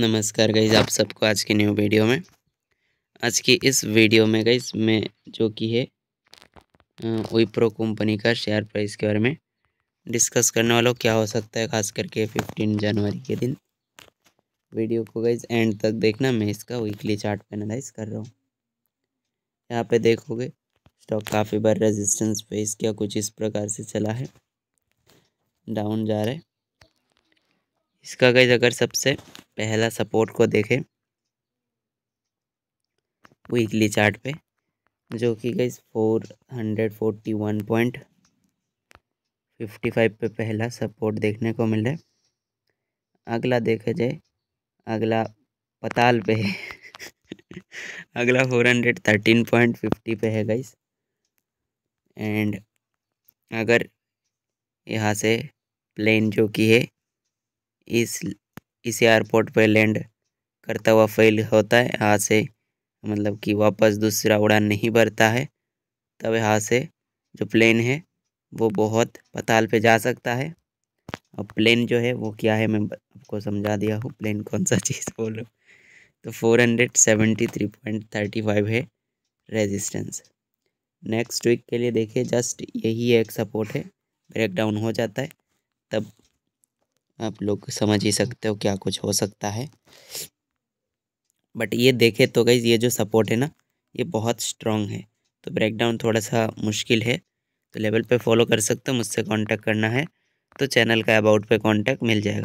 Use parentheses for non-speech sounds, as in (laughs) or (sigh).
नमस्कार गईज आप सबको आज की न्यू वीडियो में आज की इस वीडियो में गईज मैं जो कि है विप्रो कंपनी का शेयर प्राइस के बारे में डिस्कस करने वालों क्या हो सकता है खास करके फिफ्टीन जनवरी के दिन वीडियो को गईज एंड तक देखना मैं इसका वीकली चार्ट एनालाइज कर रहा हूँ यहाँ पे देखोगे स्टॉक काफ़ी बार रेजिस्टेंस फेस किया कुछ इस प्रकार से चला है डाउन जा रहा है इसका गैस अगर सबसे पहला सपोर्ट को देखें वीकली चार्ट पे जो कि गई four hundred forty one point fifty five पे पहला सपोर्ट देखने को मिले अगला देखा जाए अगला पताल पे है (laughs) अगला four hundred thirteen point fifty पे है गैस एंड अगर यहाँ से प्लेन जो कि है इस इस एयरपोर्ट पर लैंड करता हुआ फेल होता है यहाँ से मतलब कि वापस दूसरा उड़ान नहीं भरता है तब यहाँ से जो प्लेन है वो बहुत पताल पे जा सकता है और प्लेन जो है वो क्या है मैं आपको समझा दिया हूँ प्लेन कौन सा चीज़ (laughs) बोलो तो four hundred seventy three point thirty five है रेजिस्टेंस नेक्स्ट वीक के लिए देखिए जस्ट यही एक सपोर्ट है ब्रेकडाउन हो जाता है तब आप लोग समझ ही सकते हो क्या कुछ हो सकता है बट ये देखे तो गई ये जो सपोर्ट है ना ये बहुत स्ट्रांग है तो ब्रेकडाउन थोड़ा सा मुश्किल है तो लेवल पे फॉलो कर सकते हो मुझसे कांटेक्ट करना है तो चैनल का अबाउट पे कांटेक्ट मिल जाएगा